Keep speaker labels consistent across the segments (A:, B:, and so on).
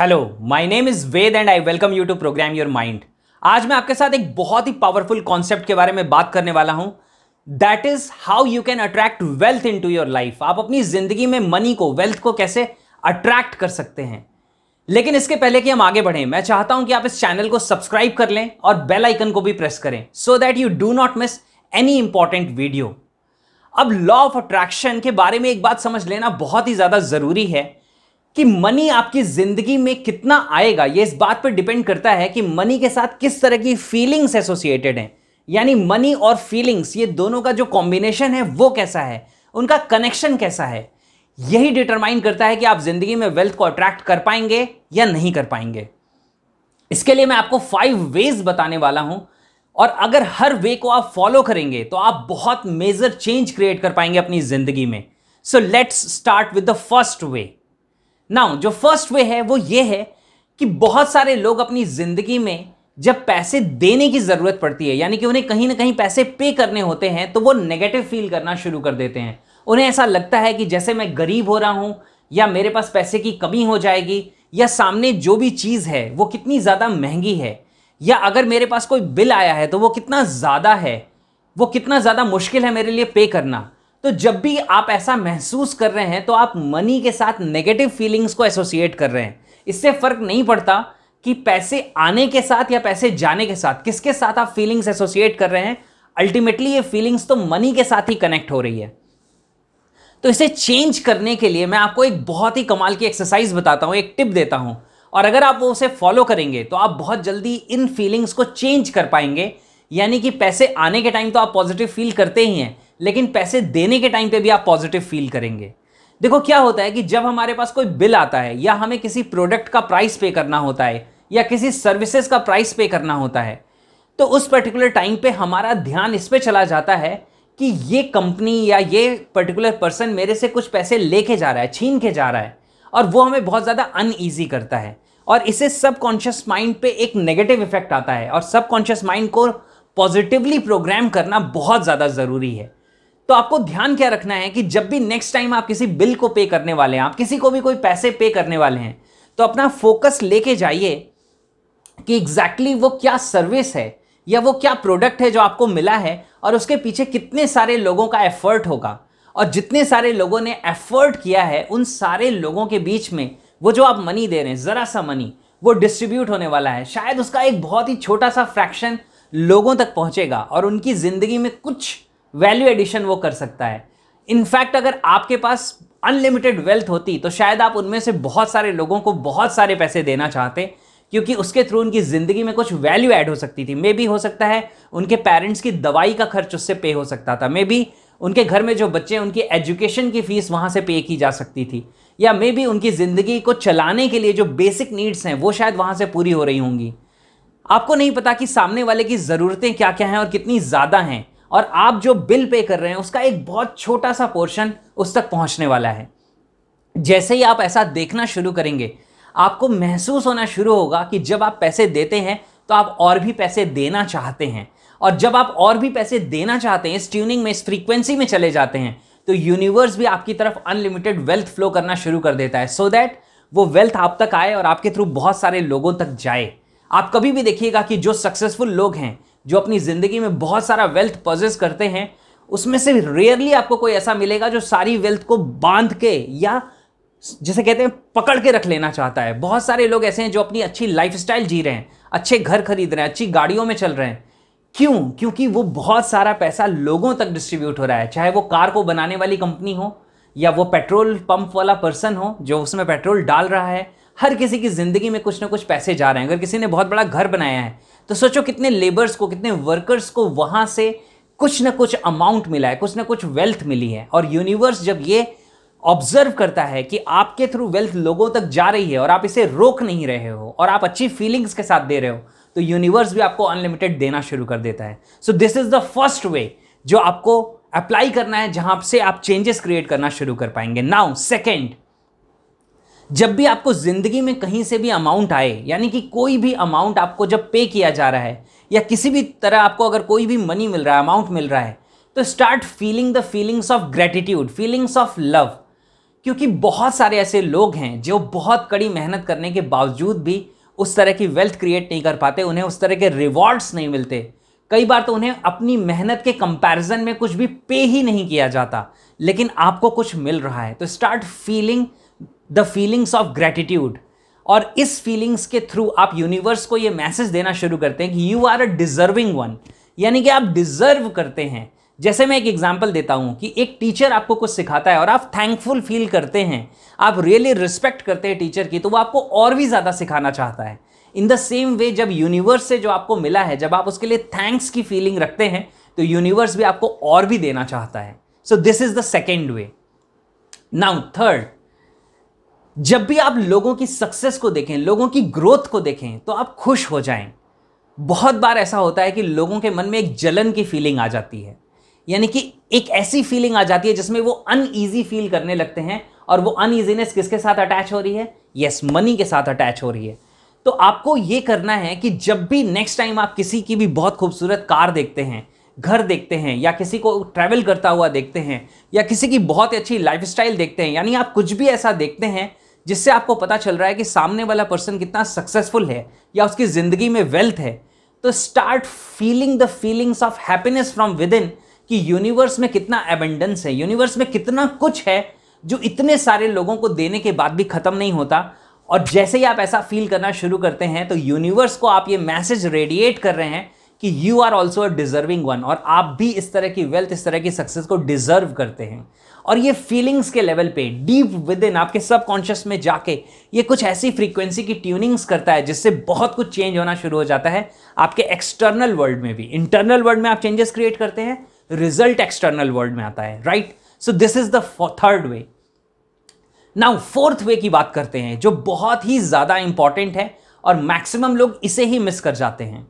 A: Hello my name is Ved and I welcome you to program your mind आज मैं आपके साथ एक बहुत ही पावरफुल कॉन्सेप्ट के बारे में बात करने वाला हूं that is how you can attract wealth into your life आप अपनी ज़िंदगी में मनी को वेल्थ को कैसे अट्रैक्ट कर सकते हैं लेकिन इसके पहले कि हम आगे बढ़ें मैं चाहता हूं कि आप इस चैनल को सब्सक्राइब कर लें और बेल आइकन को भी प्रेस करें so that you do not miss any important video अब लॉ ऑफ अट्रैक्शन के बारे में एक बात समझ लेना बहुत ही ज़्यादा ज़रूरी है कि मनी आपकी जिंदगी में कितना आएगा ये इस बात पर डिपेंड करता है कि मनी के साथ किस तरह की फीलिंग्स एसोसिएटेड हैं यानी मनी और फीलिंग्स ये दोनों का जो कॉम्बिनेशन है वो कैसा है उनका कनेक्शन कैसा है यही डिटरमाइन करता है कि आप जिंदगी में वेल्थ को अट्रैक्ट कर पाएंगे या नहीं कर पाएंगे इसके लिए मैं आपको फाइव वेज बताने वाला हूं और अगर हर वे को आप फॉलो करेंगे तो आप बहुत मेजर चेंज क्रिएट कर पाएंगे अपनी जिंदगी में so let's start with the first way now जो फर्स्ट वे है वो ये है कि बहुत सारे लोग अपनी ज़िंदगी में जब पैसे देने की ज़रूरत पड़ती है यानी कि उन्हें कहीं ना कहीं पैसे पे करने होते हैं तो वो नेगेटिव फील करना शुरू कर देते हैं उन्हें ऐसा लगता है कि जैसे मैं गरीब हो रहा हूँ या मेरे पास पैसे की कमी हो जाएगी या सामने जो भी चीज़ है वो कितनी ज़्यादा महंगी है या अगर मेरे पास कोई बिल आया है तो वो कितना ज़्यादा है वो कितना ज़्यादा मुश्किल है मेरे लिए पे करना तो जब भी आप ऐसा महसूस कर रहे हैं तो आप मनी के साथ नेगेटिव फीलिंग्स को एसोसिएट कर रहे हैं इससे फर्क नहीं पड़ता कि पैसे आने के साथ या पैसे जाने के साथ किसके साथ आप फीलिंग्स एसोसिएट कर रहे हैं अल्टीमेटली ये फीलिंग्स तो मनी के साथ ही कनेक्ट हो रही है तो इसे चेंज करने के लिए मैं आपको एक बहुत ही कमाल की एक्सरसाइज बताता हूं एक टिप देता हूं और अगर आप वो उसे फॉलो करेंगे तो आप बहुत जल्दी इन फीलिंग्स को चेंज कर पाएंगे यानी कि पैसे आने के टाइम तो आप पॉजिटिव फील करते ही हैं लेकिन पैसे देने के टाइम पे भी आप पॉजिटिव फील करेंगे देखो क्या होता है कि जब हमारे पास कोई बिल आता है या हमें किसी प्रोडक्ट का प्राइस पे करना होता है या किसी सर्विसेज का प्राइस पे करना होता है तो उस पर्टिकुलर टाइम पे हमारा ध्यान इस पर चला जाता है कि ये कंपनी या ये पर्टिकुलर पर्सन मेरे से कुछ पैसे लेके जा रहा है छीन के जा रहा है और वो हमें बहुत ज़्यादा अनईजी करता है और सब सबकॉन्शियस माइंड पे एक नेगेटिव इफेक्ट आता है और सबकॉन्शियस माइंड को पॉजिटिवली प्रोग्राम करना बहुत ज़्यादा ज़रूरी है तो आपको ध्यान क्या रखना है कि जब भी नेक्स्ट टाइम आप किसी बिल को पे करने वाले हैं आप किसी को भी कोई पैसे पे करने वाले हैं तो अपना फोकस लेके जाइए कि एग्जैक्टली exactly वो क्या सर्विस है या वो क्या प्रोडक्ट है जो आपको मिला है और उसके पीछे कितने सारे लोगों का एफर्ट होगा और जितने सारे लोगों ने एफर्ट किया है उन सारे लोगों के बीच में वो जो आप मनी दे रहे हैं ज़रा सा मनी वो डिस्ट्रीब्यूट होने वाला है शायद उसका एक बहुत ही छोटा सा फ्रैक्शन लोगों तक पहुंचेगा और उनकी ज़िंदगी में कुछ वैल्यू एडिशन वो कर सकता है इनफैक्ट अगर आपके पास अनलिमिटेड वेल्थ होती तो शायद आप उनमें से बहुत सारे लोगों को बहुत सारे पैसे देना चाहते क्योंकि उसके थ्रू उनकी ज़िंदगी में कुछ वैल्यू ऐड हो सकती थी मे बी हो सकता है उनके पेरेंट्स की दवाई का खर्च उससे पे हो सकता था मे बी उनके घर में जो बच्चे हैं उनकी एजुकेशन की फ़ीस वहाँ से पे की जा सकती थी या मे बी उनकी ज़िंदगी को चलाने के लिए जो बेसिक नीड्स हैं वो शायद वहाँ से पूरी हो रही होंगी आपको नहीं पता कि सामने वाले की ज़रूरतें क्या क्या हैं और कितनी ज़्यादा हैं और आप जो बिल पे कर रहे हैं उसका एक बहुत छोटा सा पोर्शन उस तक पहुंचने वाला है जैसे ही आप ऐसा देखना शुरू करेंगे आपको महसूस होना शुरू होगा कि जब आप पैसे देते हैं तो आप और भी पैसे देना चाहते हैं और जब आप और भी पैसे देना चाहते हैं इस ट्यूनिंग में इस फ्रीक्वेंसी में चले जाते हैं तो यूनिवर्स भी आपकी तरफ अनलिमिटेड वेल्थ फ्लो करना शुरू कर देता है सो so दैट वो वेल्थ आप तक आए और आपके थ्रू बहुत सारे लोगों तक जाए आप कभी भी देखिएगा कि जो सक्सेसफुल लोग हैं जो अपनी ज़िंदगी में बहुत सारा वेल्थ पजेस करते हैं उसमें से रेयरली आपको कोई ऐसा मिलेगा जो सारी वेल्थ को बांध के या जिसे कहते हैं पकड़ के रख लेना चाहता है बहुत सारे लोग ऐसे हैं जो अपनी अच्छी लाइफ जी रहे हैं अच्छे घर खरीद रहे हैं अच्छी गाड़ियों में चल रहे हैं क्यों क्योंकि वो बहुत सारा पैसा लोगों तक डिस्ट्रीब्यूट हो रहा है चाहे वो कार को बनाने वाली कंपनी हो या वो पेट्रोल पंप वाला पर्सन हो जो उसमें पेट्रोल डाल रहा है हर किसी की ज़िंदगी में कुछ ना कुछ पैसे जा रहे हैं अगर किसी ने बहुत बड़ा घर बनाया है तो सोचो कितने लेबर्स को कितने वर्कर्स को वहां से कुछ ना कुछ अमाउंट मिला है कुछ ना कुछ वेल्थ मिली है और यूनिवर्स जब ये ऑब्जर्व करता है कि आपके थ्रू वेल्थ लोगों तक जा रही है और आप इसे रोक नहीं रहे हो और आप अच्छी फीलिंग्स के साथ दे रहे हो तो यूनिवर्स भी आपको अनलिमिटेड देना शुरू कर देता है so this is the first way जो आपको अप्लाई करना है जहां से आप चेंजेस क्रिएट करना शुरू कर पाएंगे नाउ सेकेंड जब भी आपको ज़िंदगी में कहीं से भी अमाउंट आए यानी कि कोई भी अमाउंट आपको जब पे किया जा रहा है या किसी भी तरह आपको अगर कोई भी मनी मिल रहा है अमाउंट मिल रहा है तो start feeling the feelings of gratitude feelings of love क्योंकि बहुत सारे ऐसे लोग हैं जो बहुत कड़ी मेहनत करने के बावजूद भी उस तरह की वेल्थ क्रिएट नहीं कर पाते उन्हें उस तरह के रिवॉर्ड्स नहीं मिलते कई बार तो उन्हें अपनी मेहनत के कंपैरिजन में कुछ भी पे ही नहीं किया जाता लेकिन आपको कुछ मिल रहा है तो start feeling the feelings of gratitude और इस फीलिंग्स के थ्रू आप यूनिवर्स को ये मैसेज देना शुरू करते हैं कि you are a deserving one यानी कि आप डिजर्व करते हैं जैसे मैं एक एग्जाम्पल देता हूँ कि एक टीचर आपको कुछ सिखाता है और आप थैंकफुल फील करते हैं आप रियली really रिस्पेक्ट करते हैं टीचर की तो वो आपको और भी ज़्यादा सिखाना चाहता है इन द सेम वे जब यूनिवर्स से जो आपको मिला है जब आप उसके लिए थैंक्स की फीलिंग रखते हैं तो यूनिवर्स भी आपको और भी देना चाहता है so this is the second way now third जब भी आप लोगों की सक्सेस को देखें लोगों की ग्रोथ को देखें तो आप खुश हो जाएं बहुत बार ऐसा होता है कि लोगों के मन में एक जलन की फीलिंग आ जाती है यानी कि एक ऐसी फीलिंग आ जाती है जिसमें वो अनईजी फील करने लगते हैं और वो अनईजीनेस किसके साथ अटैच हो रही है यस मनी के साथ अटैच हो रही है तो आपको ये करना है कि जब भी नेक्स्ट टाइम आप किसी की भी बहुत खूबसूरत कार देखते हैं घर देखते हैं या किसी को ट्रैवल करता हुआ देखते हैं या किसी की बहुत ही अच्छी लाइफस्टाइल देखते हैं यानी आप कुछ भी ऐसा देखते हैं जिससे आपको पता चल रहा है कि सामने वाला पर्सन कितना सक्सेसफुल है या उसकी ज़िंदगी में वेल्थ है तो start feeling the feelings of happiness from within कि यूनिवर्स में कितना एबेंडेंस है यूनिवर्स में कितना कुछ है जो इतने सारे लोगों को देने के बाद भी ख़त्म नहीं होता और जैसे ही आप ऐसा फील करना शुरू करते हैं तो यूनिवर्स को आप ये मैसेज रेडिएट कर रहे हैं कि you are also a deserving one और आप भी इस तरह की वेल्थ इस तरह की सक्सेस को डिजर्व करते हैं और ये फीलिंग्स के लेवल पे डीप विद इन आपके सबकॉन्शियस में जाके ये कुछ ऐसी फ्रीक्वेंसी की ट्यूनिंग्स करता है जिससे बहुत कुछ चेंज होना शुरू हो जाता है आपके एक्सटर्नल वर्ल्ड में भी इंटरनल वर्ल्ड में आप चेंजेस क्रिएट करते हैं रिजल्ट एक्सटर्नल वर्ल्ड में आता है right so this is the third way now fourth way की बात करते हैं जो बहुत ही ज़्यादा इंपॉर्टेंट है और मैक्सिमम लोग इसे ही मिस कर जाते हैं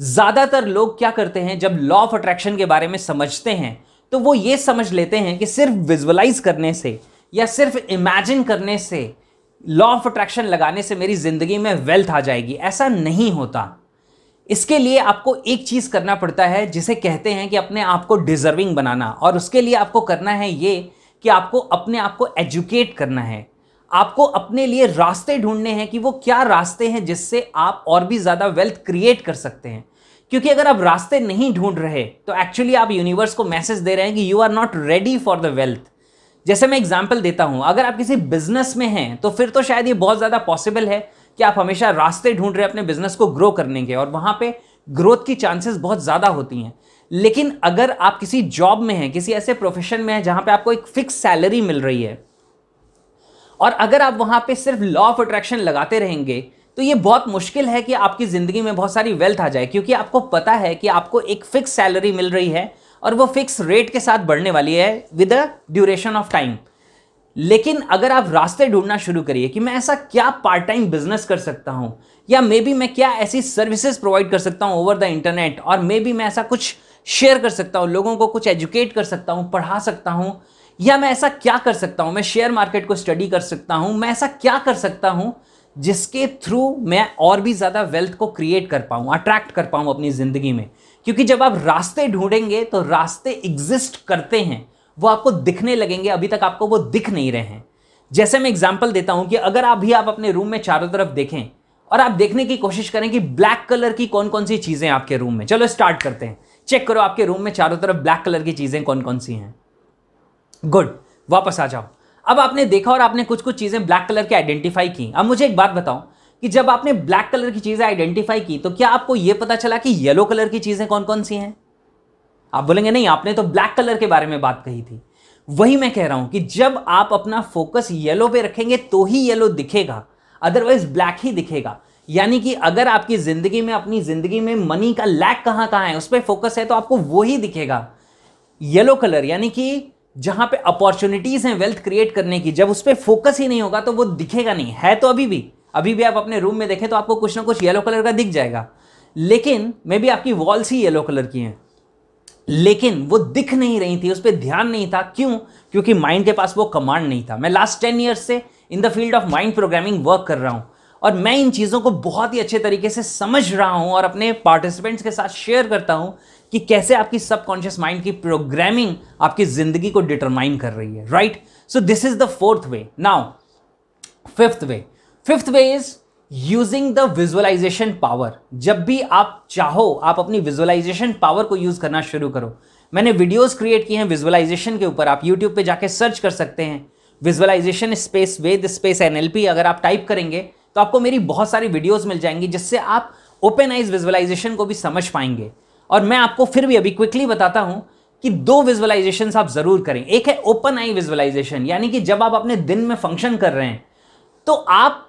A: ज़्यादातर लोग क्या करते हैं जब लॉ ऑफ अट्रैक्शन के बारे में समझते हैं तो वो ये समझ लेते हैं कि सिर्फ विजुअलाइज करने से या सिर्फ इमेजिन करने से लॉ ऑफ अट्रैक्शन लगाने से मेरी ज़िंदगी में वेल्थ आ जाएगी ऐसा नहीं होता इसके लिए आपको एक चीज़ करना पड़ता है जिसे कहते हैं कि अपने आप को डिज़र्विंग बनाना और उसके लिए आपको करना है ये कि आपको अपने आप को एजुकेट करना है आपको अपने लिए रास्ते ढूंढने हैं कि वो क्या रास्ते हैं जिससे आप और भी ज़्यादा वेल्थ क्रिएट कर सकते हैं क्योंकि अगर आप रास्ते नहीं ढूंढ रहे तो एक्चुअली आप यूनिवर्स को मैसेज दे रहे हैं कि you are not ready for the wealth जैसे मैं एग्जाम्पल देता हूँ अगर आप किसी बिजनेस में हैं तो फिर तो शायद ये बहुत ज़्यादा पॉसिबल है कि आप हमेशा रास्ते ढूंढ रहे हैं अपने बिजनेस को ग्रो करने के और वहाँ पर ग्रोथ की चांसेस बहुत ज़्यादा होती हैं लेकिन अगर आप किसी जॉब में हैं किसी ऐसे प्रोफेशन में हैं जहाँ पे आपको एक फिक्स सैलरी मिल रही है और अगर आप वहाँ पे सिर्फ लॉ ऑफ अट्रैक्शन लगाते रहेंगे तो ये बहुत मुश्किल है कि आपकी ज़िंदगी में बहुत सारी वेल्थ आ जाए क्योंकि आपको पता है कि आपको एक फिक्स सैलरी मिल रही है और वो फिक्स रेट के साथ बढ़ने वाली है with a duration of time लेकिन अगर आप रास्ते ढूंढना शुरू करिए कि मैं ऐसा क्या पार्ट टाइम बिजनेस कर सकता हूँ या मे बी मैं क्या ऐसी सर्विसेज प्रोवाइड कर सकता हूँ ओवर द इंटरनेट और मे बी मैं ऐसा कुछ शेयर कर सकता हूँ लोगों को कुछ एजुकेट कर सकता हूँ पढ़ा सकता हूँ या मैं ऐसा क्या कर सकता हूं मैं शेयर मार्केट को स्टडी कर सकता हूं मैं ऐसा क्या कर सकता हूं जिसके थ्रू मैं और भी ज़्यादा वेल्थ को क्रिएट कर पाऊं अट्रैक्ट कर पाऊं अपनी ज़िंदगी में क्योंकि जब आप रास्ते ढूंढेंगे तो रास्ते एग्जिस्ट करते हैं वो आपको दिखने लगेंगे अभी तक आपको वो दिख नहीं रहे हैं जैसे मैं एग्जाम्पल देता हूं कि अगर आप भी आप अपने रूम में चारों तरफ देखें और आप देखने की कोशिश करें कि ब्लैक कलर की कौन कौन सी चीज़ें आपके रूम में चलो स्टार्ट करते हैं चेक करो आपके रूम में चारों तरफ ब्लैक कलर की चीज़ें कौन कौन सी हैं गुड वापस आ जाओ अब आपने देखा और आपने कुछ कुछ चीज़ें ब्लैक कलर की आइडेंटिफाई की अब मुझे एक बात बताओ कि जब आपने ब्लैक कलर की चीज़ें आइडेंटिफाई की तो क्या आपको यह पता चला कि येलो कलर की चीज़ें कौन कौन सी हैं आप बोलेंगे नहीं आपने तो ब्लैक कलर के बारे में बात कही थी वही मैं कह रहा हूं कि जब आप अपना फोकस येलो पे रखेंगे तो ही येलो दिखेगा अदरवाइज ब्लैक ही दिखेगा यानी कि अगर आपकी ज़िंदगी में अपनी ज़िंदगी में मनी का लैक कहां कहां है उस पर फोकस है तो आपको वो ही दिखेगा येलो कलर यानी कि जहां पे अपॉर्चुनिटीज़ हैं वेल्थ क्रिएट करने की जब उस पर फोकस ही नहीं होगा तो वो दिखेगा नहीं है तो अभी भी अभी भी आप अपने रूम में देखें तो आपको कुछ ना कुछ येलो कलर का दिख जाएगा लेकिन मे भी आपकी वॉल्स ही येलो कलर की हैं लेकिन वो दिख नहीं रही थी उस पर ध्यान नहीं था क्यों क्योंकि माइंड के पास वो कमांड नहीं था मैं लास्ट टेन ईयर्स से in the field of mind programming work कर रहा हूँ और मैं इन चीज़ों को बहुत ही अच्छे तरीके से समझ रहा हूँ और अपने पार्टिसिपेंट्स के साथ शेयर करता हूँ कि कैसे आपकी सबकॉन्शियस माइंड की प्रोग्रामिंग आपकी ज़िंदगी को डिटरमाइन कर रही है right so this is the fourth way now fifth way fifth way is using the visualization power जब भी आप चाहो आप अपनी विजुअलाइजेशन पावर को यूज़ करना शुरू करो मैंने वीडियोस क्रिएट किए हैं विजुअलाइजेशन के ऊपर आप यूट्यूब पे जाके सर्च कर सकते हैं visualization space Ved space NLP अगर आप टाइप करेंगे तो आपको मेरी बहुत सारी वीडियोस मिल जाएंगी जिससे आप ओपन आइज विजुअलाइजेशन को भी समझ पाएंगे और मैं आपको फिर भी अभी क्विकली बताता हूँ कि दो विजुअलाइजेशन आप ज़रूर करें एक है ओपन आई विजुअलाइजेशन यानी कि जब आप अपने दिन में फंक्शन कर रहे हैं तो आप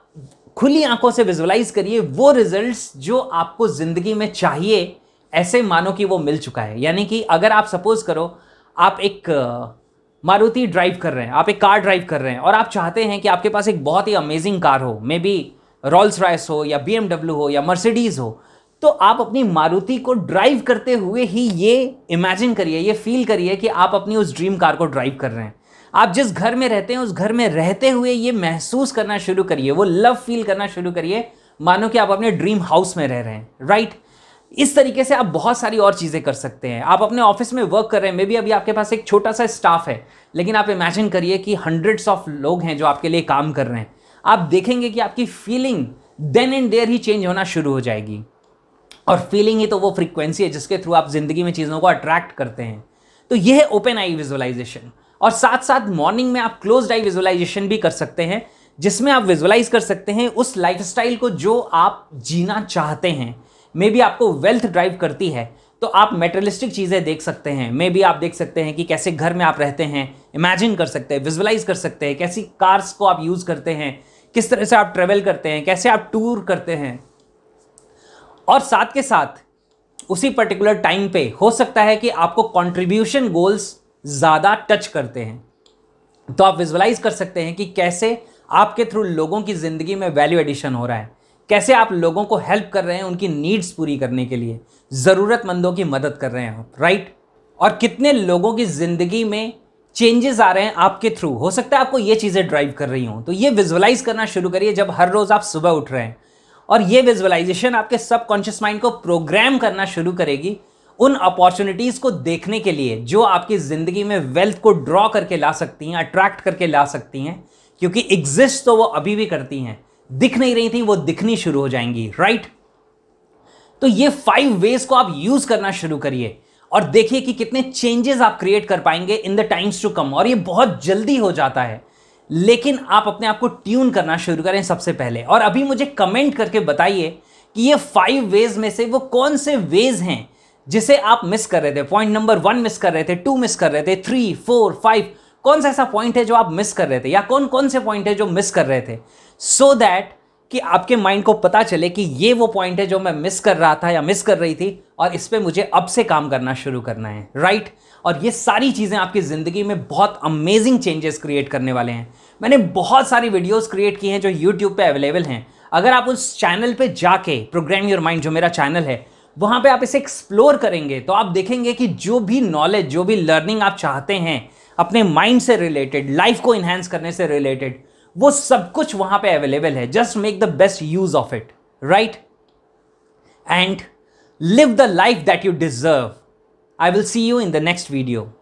A: खुली आंखों से विजुअलाइज करिए वो रिजल्ट्स जो आपको ज़िंदगी में चाहिए ऐसे मानो कि वो मिल चुका है यानी कि अगर आप सपोज़ करो आप एक मारुति ड्राइव कर रहे हैं आप एक कार ड्राइव कर रहे हैं और आप चाहते हैं कि आपके पास एक बहुत ही अमेजिंग कार हो मे बी रॉल्स रॉयस हो या बी हो या मर्सिडीज़ हो तो आप अपनी मारुति को ड्राइव करते हुए ही ये इमेजिन करिए ये फील करिए कि आप अपनी उस ड्रीम कार को ड्राइव कर रहे हैं आप जिस घर में रहते हैं उस घर में रहते हुए ये महसूस करना शुरू करिए वो लव फील करना शुरू करिए मानो कि आप अपने ड्रीम हाउस में रह रहे हैं राइट इस तरीके से आप बहुत सारी और चीज़ें कर सकते हैं आप अपने ऑफिस में वर्क कर रहे हैं मे बी अभी आपके पास एक छोटा सा स्टाफ है लेकिन आप इमेजिन करिए कि हंड्रेड्स ऑफ लोग हैं जो आपके लिए काम कर रहे हैं आप देखेंगे कि आपकी फीलिंग देन एंड देयर ही चेंज होना शुरू हो जाएगी और फीलिंग ही तो वो फ्रीक्वेंसी है जिसके थ्रू आप जिंदगी में चीज़ों को अट्रैक्ट करते हैं तो ये है ओपन आई विजुअलाइजेशन और साथ साथ मॉर्निंग में आप क्लोज आई विजुअलाइजेशन भी कर सकते हैं जिसमें आप विजुअलाइज कर सकते हैं उस स्टाइल को जो आप जीना चाहते हैं मे बी आपको वेल्थ ड्राइव करती है तो आप मेटेरियलिस्टिक चीज़ें देख सकते हैं मे बी आप देख सकते हैं कि कैसे घर में आप रहते हैं इमेजिन कर सकते हैं विजुअलाइज कर सकते हैं कैसी कार्स को आप यूज़ करते हैं किस तरह से आप ट्रेवल करते हैं कैसे आप टूर करते हैं और साथ के साथ उसी पर्टिकुलर टाइम पे हो सकता है कि आपको कंट्रीब्यूशन गोल्स ज़्यादा टच करते हैं तो आप विजुलाइज कर सकते हैं कि कैसे आपके थ्रू लोगों की ज़िंदगी में वैल्यू एडिशन हो रहा है कैसे आप लोगों को हेल्प कर रहे हैं उनकी नीड्स पूरी करने के लिए ज़रूरतमंदों की मदद कर रहे हैं आप राइट और कितने लोगों की ज़िंदगी में चेंजेस आ रहे हैं आपके थ्रू हो सकता है आपको ये चीज़ें ड्राइव कर रही हों तो ये विजुअलाइज करना शुरू करिए जब हर रोज़ आप सुबह उठ रहे हैं और ये विजुअलाइजेशन आपके सबकॉन्शियस माइंड को प्रोग्राम करना शुरू करेगी उन अपॉर्चुनिटीज़ को देखने के लिए जो आपकी ज़िंदगी में वेल्थ को ड्रॉ करके ला सकती हैं अट्रैक्ट करके ला सकती हैं क्योंकि एग्जिस्ट तो वो अभी भी करती हैं दिख नहीं रही थी वो दिखनी शुरू हो जाएंगी राइट तो ये फाइव वेज को आप यूज़ करना शुरू करिए और देखिए कि कितने चेंजेस आप क्रिएट कर पाएंगे in the times to come और ये बहुत जल्दी हो जाता है लेकिन आप अपने आप को ट्यून करना शुरू करें सबसे पहले और अभी मुझे कमेंट करके बताइए कि ये फाइव वेज में से वो कौन से वेज हैं जिसे आप मिस कर रहे थे पॉइंट नंबर वन मिस कर रहे थे टू मिस कर रहे थे थ्री फोर फाइव कौन सा ऐसा पॉइंट है जो आप मिस कर रहे थे या कौन कौन से पॉइंट है जो मिस कर रहे थे सो so दैट कि आपके माइंड को पता चले कि ये वो पॉइंट है जो मैं मिस कर रहा था या मिस कर रही थी और इस पर मुझे अब से काम करना शुरू करना है राइट right? और ये सारी चीज़ें आपकी ज़िंदगी में बहुत अमेजिंग चेंजेस क्रिएट करने वाले हैं मैंने बहुत सारी वीडियोस क्रिएट की हैं जो यूट्यूब पे अवेलेबल हैं अगर आप उस चैनल पे जाके प्रोग्राम योर माइंड जो मेरा चैनल है वहाँ पे आप इसे एक्सप्लोर करेंगे तो आप देखेंगे कि जो भी नॉलेज जो भी लर्निंग आप चाहते हैं अपने माइंड से रिलेटेड लाइफ को इन्हेंस करने से रिलेटेड वो सब कुछ वहां पे अवेलेबल है just make the best use of it right and live the life that you deserve I will see you in the next video